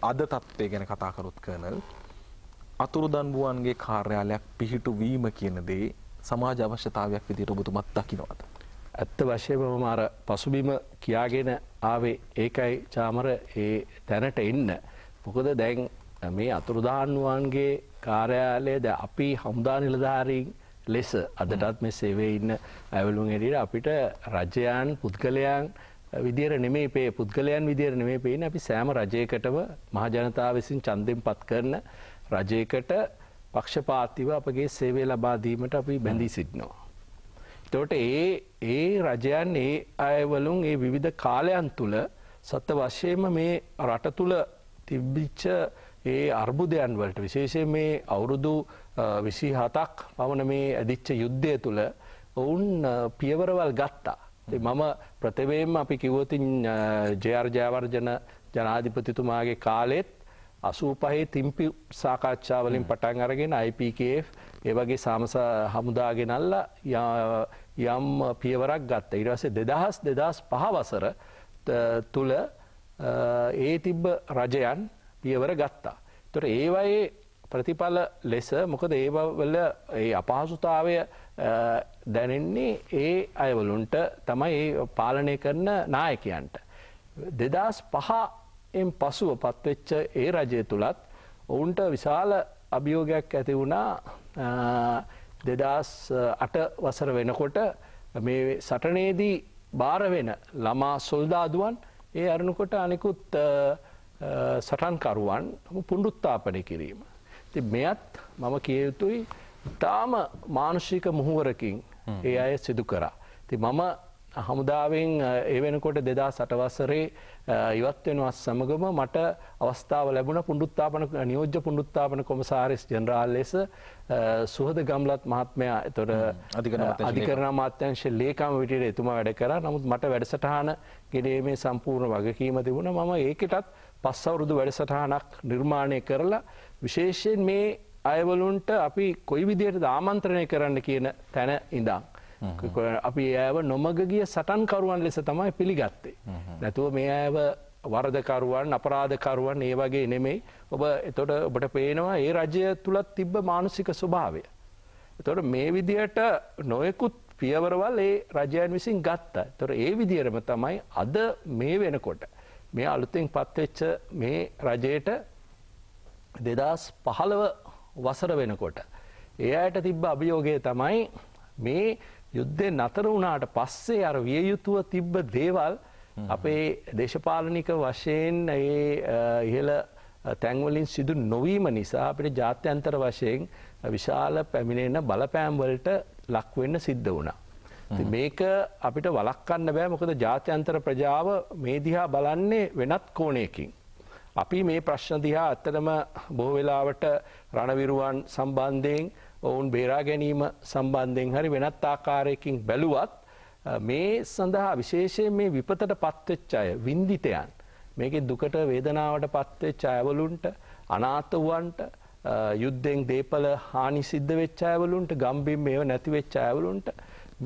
අද තත්ත්වය ගැන කතා කරොත් කර්නල් අතුරුදන් වුවන්ගේ කාර්යාලයක් පිහිටු වීම කියන දේ සමාජ අවශ්‍යතාවයක් විදිහට ඔබතුමත් දකිනවද ඇත්ත වශයෙන්ම මම අර පසුබිම කියාගෙන ආවේ ඒකයි චාමර ඒ තැනට එන්න මොකද දැන් මේ අතුරුදාන් වුවන්ගේ කාර්යාලයද අපි හමුදා නිලධාරීන් ලෙස අදටත් මේ සේවේ ඉන්න ඇවලුම් එඩට අපිට රජයන් පුද්ගලයන් විදිර නෙමේ පේ පුද්ගලයන් විදිර නෙමේ පේන අපි සෑම රජයකටම මහජනතාව විසින් චන්දෙන් පත් කරන රජයකට පක්ෂපාතිව අපගේ සේවය ලබාදීමට අපි බැඳී සිටිනවා. තොට ඒ ඒ රජයන් ඒ අයවලුන් ඒ විවිධ කාලයන් තුළ සත්ත වශයෙන්ම මේ රට තුළ තිබ්බිච්ච ඒ අර්බුදයන් වලට විශේෂය මේ අවුරුදු විසි හතක් පමණ මේ ඇදිච්ච යුද්ධය තුළ ඔවුන් පියවරවල් ගත්තා. මම ප්‍රථමයෙන්ම අපි කිව්වොතින් ජයර්ජයවර්ජන ජනාධිපතිතුමාගේ කාලෙත් අසූපහේ තිම්පි සාකච්ඡාවලින් පටන් අරගෙන IPK ඒවගේ සාමස හමුදාගෙනල්ල යම් පියවරක් ගත්ත ඉරසේ දෙදහස් දෙදස් පහවසර තුළ ඒ තිබ්බ රජයන් පියවර ගත්තා. තොට ඒවයේ ප්‍රතිඵල ලෙස මොකද ඒවල ඒ අපහසුතාවය දැනෙන්නේ ඒ අයවලුන්ට තමයි ඒ පාලනය කරන නායකයන්ට. දෙදස් පහෙන් පසුව පත්වෙච්ච ඒ රජය තුළත් ඔවුන්ට විශාල අභියෝගයක් ඇති වුණා දෙදස් අට වසර වෙනකොට මේ සටනේදී භාරවෙන ළමා සොල්දාදුවන් ඒ අරණකොට අනෙකුත් සටන්කරුවන් පුඩුත්තාපනය කිරීම. ඉතින් මෙයත් මම කිය යුතුයි ඉතාම මානුෂික මුහුවරකින් ඒ අය සිදු කරා. ඉතින් මම හමුදාවෙන් ඒ වෙනකොට දෙදා සටවසරේ ඉවත් වෙනවත් සමගම මට අවස්ථාව ලැබුණ පුඩුත්තාපන නියෝජ්‍ය පුඩුත්තාපන කොමසාරිස් ජනරාල් ලෙස සුහද ගම්ලත් මහත්මයා එතොට අධිකරණ මාත්‍යංශ ලේකාම විටියට එතුමා වැඩ කර නමුත් මට වැඩසටහන ගෙඩේ මේ සම්පූර්ණ වගකීම තිබුණ මම ඒකටත් පස් අවුරුදු වැඩසටහනක් නිර්මාණය කරලා විශේෂයෙන් මේ අයවලුන්ට අපි කොයි විදියට ආමන්ත්‍රණය කරන්න කියන තැන ඉඳං. අපි ඇව නොමග ගිය සටන්කරුවන් ලෙස තමයි පිළිගත්තේ. නැතුව මේ ඇව වරදකරුවන් අපරාධකරුවන් ඒ වගේ නෙමෙයි ඔබ එතොට ඔබට පේනවා ඒ රජය තුළත් තිබ්බ මානසික ස්වභාවය. එතොට මේ විදියට නොයෙකුත් පියවරවල් ඒ රජයන් විසින් ගත්තා. තොර ඒ විදිරම තමයි අද මේ වෙනකොට. මේ අලුතෙන් පත්වෙච්ච මේ රජයට දෙදස් පහළව වසර වෙනකොට. ඒ අයට තිබ්බ අභියෝගය තමයි මේ යුද්ධය නතර වුණාට පස්සේ අර විය යුතුව තිබ්බ දේවල් අපේ දේශපාලනික වශයෙන් ඒ ඉහළ තැන්වලින් සිදු නොවීම නිසා අපිට ජාත්‍යන්තර වශයෙන් විශාල පැමිණෙන බලපෑම්වලට ලක්වෙන්න සිද්ධ වුණා. මේක අපිට වලක්කන්න බෑ මොකද ජාත්‍යන්තර ප්‍රජාව මේ දිහා බලන්නේ වෙනත් කෝණයකින්. අපි මේ ප්‍රශ්න දිහා ඇත්තටම බොහෝ වෙලාවට රණවිරුවන් සම්බන්ධයෙන් ඔවුන් බේරා ගැනීම සම්බන්ධයෙන් හරි වෙනත් ආකාරයකින් බැලුවත් මේ සඳහා විශේෂයෙන් මේ විපතට පත්වෙච්ච අය වින්දිතයන් මේකේ දුකට වේදනාවට පත්වෙච්ච අයවලුන්ට අනාථවුවන්ට යුද්ධෙන් දේපල හානි සිද්ධ වෙච්ච අයවලුන්ට ගම්බිම් මේව නැති වෙච්ච අයවලුන්ට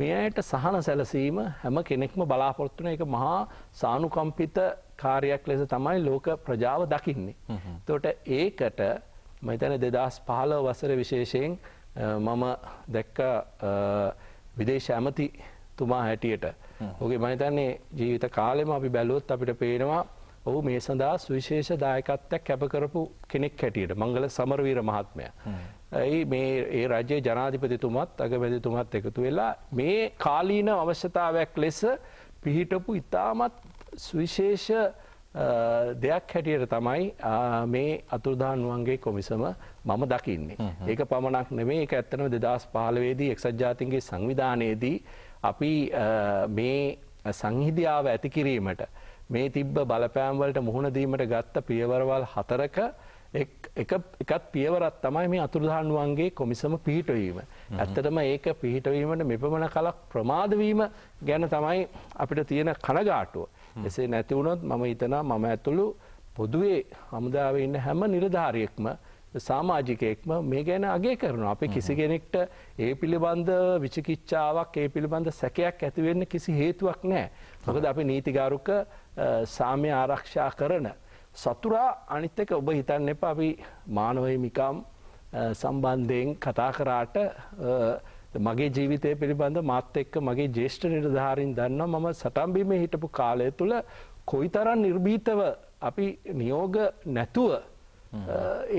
මේ අයට සහන සැලසීම හැම කෙනෙක්ම බලාපොරත්තුන එක මහා සානුකම්පිත කාරයක් ලෙස තමයි ලෝක ප්‍රජාව දකින්නේ. තොට ඒකට මතන දෙදස් පහල වසර විශේෂයෙන් මම දැක්ක විදේශ ඇමති තුමා හැටියට. ඔගේ මහිතන්නේ ජීවිත කාලෙම අපි බැලුවොත් අපිට පේනවා ඔහු මේ සඳහා සුවිශේෂ දායකත්වයක් කැපකරපු කෙනෙක් හැටියට මංගල සමරවීර මහත්මය. ඇයි මේ ඒ රජයේ ජනාධිපතිතුමත් අගමැතිතුමත් එකතු වෙලා මේ කාලීන අවශ්‍යතාවයක් ලෙස පිහිටපු ඉතාමත් සුවිශේෂ දෙයක් හැටියට තමයි මේ අතුරදානුවන්ගේ කොමිසම මම දකින්නේ. ඒක පමණක් නෙමේ එක ඇත්තනම දෙදස් පහලවේදී එක්සත් ජාතින්ගේ සංවිධානයේදී අපි මේ සංහිදියාව ඇතිකිරීමට මේ තිබ්බ බලපෑම්වලට මුහුණදීමට ගත්ත පියවරවල් හතරක එකත් පියවරත් තමයි මේ අතුරදහන්ුවන්ගේ කොමිසම පිහිටවීම. ඇත්තටම ඒක පිහිටවීමට මෙපමණ කලක් ප්‍රමාදවීම ගැන තමයි අපිට තියෙන කනගාටුව. එසේ නැතිවුණොත් මම හිතනා මම ඇතුළු පොදුවේ හමුදාව ඉන්න හැම නිලධාරයෙක්ම සාමාජිකයෙක්ම මේ ගැන අගේ කරනවා. අපි කිසි කෙනෙක්ට ඒ පිළිබඳ විචිකිච්ඡාවක් ඒ පිළිබඳ සැකයක් ඇතිවෙන්න කිසි හේතුවක් නෑ. මොකද අපි නීතිගාරුක සාමය ආරක්ෂා කරන සතුරා අනිත් එක ඔබ හිතන්න එපා අපි මානවයමිකම් සම්බන්ධයෙන් කතා කරාට මගේ ජීවිතය පිළිබඳ මාත් එක්ක මගේ ජේෂ්ඨ නිර්ධාරින් දන්න මම සටම්බීමේ හිටපු කාලය තුළ කොයි තරන් නිර්භීතව අපි නියෝග නැතුව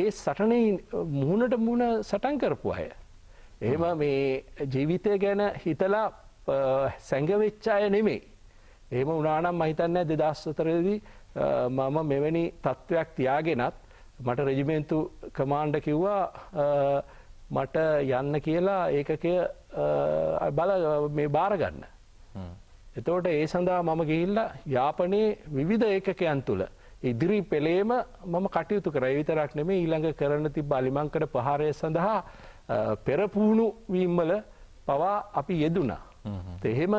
ඒ සටනයි මුහුණට මුණ සටන් කරපු අය. එහෙම මේ ජීවිතය ගැන හිතලා සැඟවෙච්චාය නෙමෙයි. එහෙම වුණානම් මම හිතන්නේ 2004 දී මම මෙවැනි තත්වයක් තියාගෙනත් මට රෙජිමෙන්තු කමාන්ඩර් කිව්වා මට යන්න කියලා ඒකකය බල මේ බාර ගන්න. එතකොට ඒ සඳහා මම ගිහිල්ලා යාපනයේ විවිධ ඒකකයන් තුල ඉදිරි පෙළේම මම කටයුතු කර විතරක් නෙමේ ඊළඟ කරන තිබ අලිමංකට පහාරය සඳහා පෙරපුහුණු වීම්වල පවා අපි යෙදුනා. එහෙම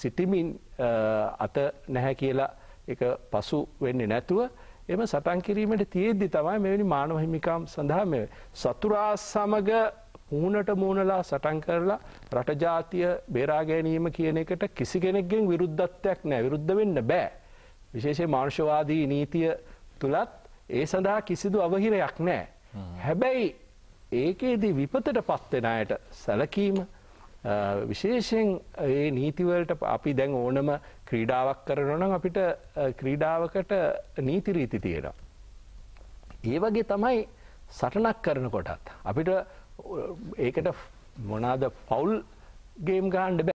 සිටිමින් අත නැහැ කියලා එක පසු වෙන්න නැතුව එම සටන් කිරීමට තියෙද්දි තමයි මෙවැනි මානව හිමිකම් සඳහා මෙ සතුරා සමග මූුණට මූුණලා සටන් කරලා රටජාතිය බේරාගැනීම කියන එකට කිසි කෙනෙක්ගෙන් විරුද්ධත්වයක් නෑ විරුද්ධ වෙන්න බෑ. විශේෂය මාර්ශවාදී නීතිය තුළත් ඒ සඳහා කිසිදු අවහිරයක් නෑ. හැබැයි ඒකේදී විපතට පත්වෙනයට සැලකීම විශේෂයෙන් ඒ නීතිවලට අපි දැන් ඕනම ක්‍රීඩාවක් කරනනම් අපිට ක්‍රීඩාවකට නීතිරීති තියෙනවා. ඒ වගේ තමයි සටනක් කරනකොටත්. අපිට ඒකට මොනාද ෆවුල් ගේම් ගාන්ඩ